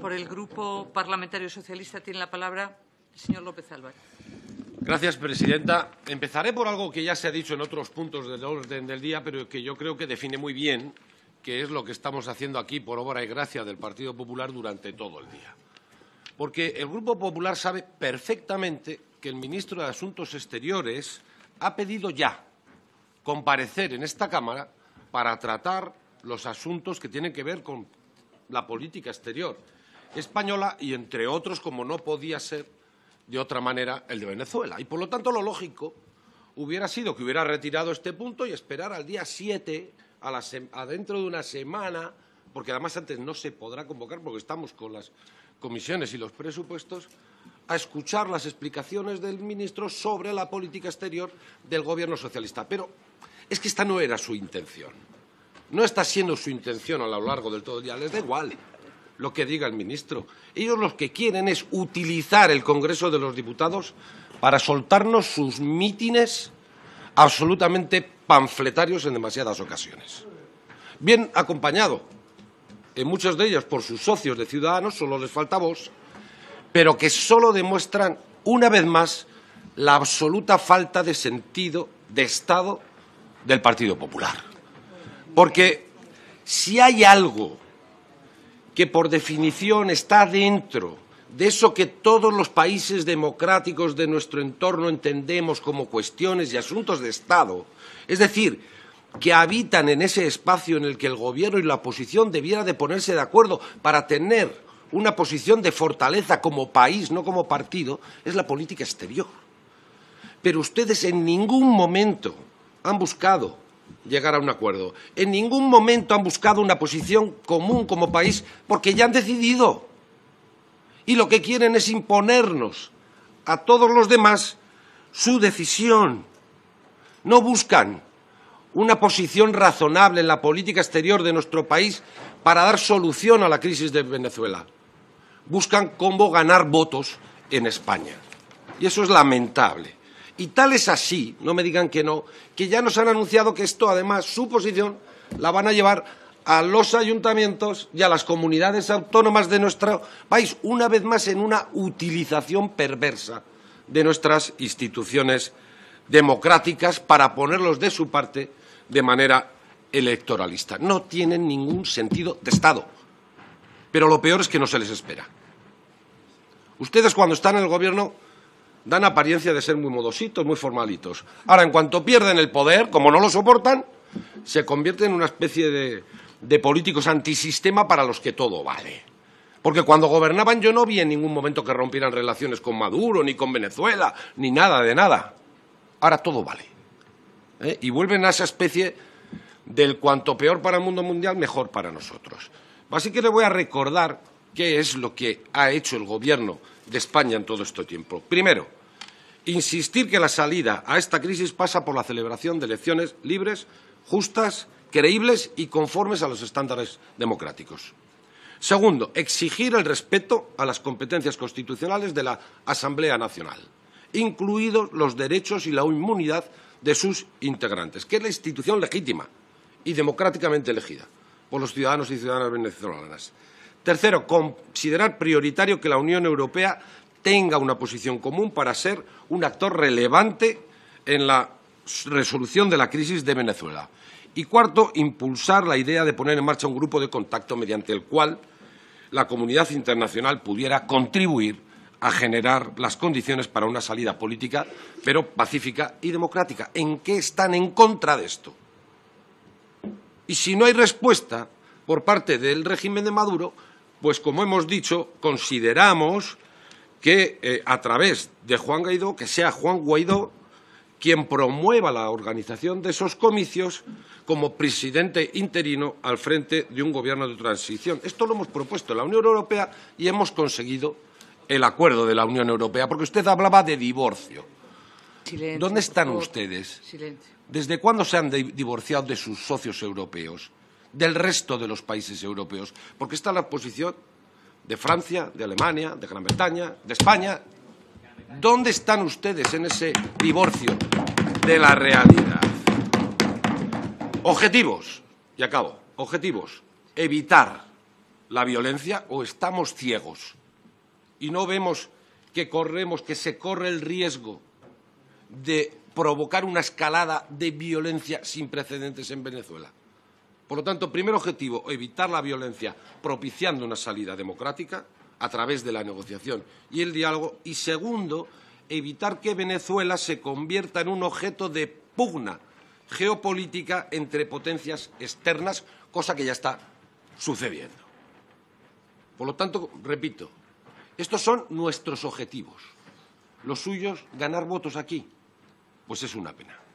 Por el Grupo Parlamentario Socialista tiene la palabra el señor López Álvarez. Gracias, presidenta. Empezaré por algo que ya se ha dicho en otros puntos del orden del día, pero que yo creo que define muy bien qué es lo que estamos haciendo aquí por obra y gracia del Partido Popular durante todo el día. Porque el Grupo Popular sabe perfectamente que el ministro de Asuntos Exteriores ha pedido ya comparecer en esta Cámara para tratar los asuntos que tienen que ver con la política exterior española y, entre otros, como no podía ser de otra manera, el de Venezuela. Y, por lo tanto, lo lógico hubiera sido que hubiera retirado este punto y esperar al día 7, a, dentro de una semana, porque además antes no se podrá convocar porque estamos con las comisiones y los presupuestos, a escuchar las explicaciones del ministro sobre la política exterior del gobierno socialista. Pero es que esta no era su intención. No está siendo su intención a lo largo del todo el día. Les da igual lo que diga el ministro. Ellos lo que quieren es utilizar el Congreso de los Diputados para soltarnos sus mítines absolutamente panfletarios en demasiadas ocasiones. Bien acompañado, en muchos de ellos por sus socios de Ciudadanos, solo les falta voz, pero que solo demuestran una vez más la absoluta falta de sentido de Estado del Partido Popular. Porque si hay algo que por definición está dentro de eso que todos los países democráticos de nuestro entorno entendemos como cuestiones y asuntos de Estado, es decir, que habitan en ese espacio en el que el gobierno y la oposición debiera de ponerse de acuerdo para tener una posición de fortaleza como país, no como partido, es la política exterior. Pero ustedes en ningún momento han buscado llegar a un acuerdo. En ningún momento han buscado una posición común como país porque ya han decidido. Y lo que quieren es imponernos a todos los demás su decisión. No buscan una posición razonable en la política exterior de nuestro país para dar solución a la crisis de Venezuela. Buscan cómo ganar votos en España. Y eso es lamentable. Y tal es así, no me digan que no, que ya nos han anunciado que esto, además, su posición la van a llevar a los ayuntamientos y a las comunidades autónomas de nuestro país, una vez más en una utilización perversa de nuestras instituciones democráticas para ponerlos de su parte de manera electoralista. No tienen ningún sentido de Estado, pero lo peor es que no se les espera. Ustedes cuando están en el Gobierno dan apariencia de ser muy modositos, muy formalitos. Ahora, en cuanto pierden el poder, como no lo soportan, se convierten en una especie de, políticos antisistema para los que todo vale. Porque cuando gobernaban yo no vi en ningún momento que rompieran relaciones con Maduro, ni con Venezuela, ni nada de nada. Ahora todo vale. ¿Eh? Y vuelven a esa especie del cuanto peor para el mundo mundial, mejor para nosotros. Así que le voy a recordar qué es lo que ha hecho el gobierno de España en todo este tiempo. Primero, insistir que la salida a esta crisis pasa por la celebración de elecciones libres, justas, creíbles y conformes a los estándares democráticos. Segundo, exigir el respeto a las competencias constitucionales de la Asamblea Nacional, incluidos los derechos y la inmunidad de sus integrantes, que es la institución legítima y democráticamente elegida por los ciudadanos y ciudadanas venezolanas. Tercero, considerar prioritario que la Unión Europea tenga una posición común para ser un actor relevante en la resolución de la crisis de Venezuela. Y cuarto, impulsar la idea de poner en marcha un grupo de contacto mediante el cual la comunidad internacional pudiera contribuir a generar las condiciones para una salida política, pero pacífica y democrática. ¿En qué están en contra de esto? Y si no hay respuesta por parte del régimen de Maduro, pues como hemos dicho, consideramos que eh, a través de Juan Guaidó, que sea Juan Guaidó quien promueva la organización de esos comicios como presidente interino al frente de un gobierno de transición. Esto lo hemos propuesto en la Unión Europea y hemos conseguido el acuerdo de la Unión Europea, porque usted hablaba de divorcio. ¿Dónde están ustedes? Silencio. ¿Desde cuándo se han divorciado de sus socios europeos? Del resto de los países europeos. Porque esta la posición de Francia, de Alemania, de Gran Bretaña, de España. ¿Dónde están ustedes en ese divorcio de la realidad? Objetivos, y acabo, objetivos, evitar la violencia o estamos ciegos y no vemos que corremos, que se corre el riesgo de provocar una escalada de violencia sin precedentes en Venezuela. Por lo tanto, primer objetivo, evitar la violencia propiciando una salida democrática a través de la negociación y el diálogo. Y segundo, evitar que Venezuela se convierta en un objeto de pugna geopolítica entre potencias externas, cosa que ya está sucediendo. Por lo tanto, repito, estos son nuestros objetivos. Los suyos, ganar votos aquí, pues es una pena.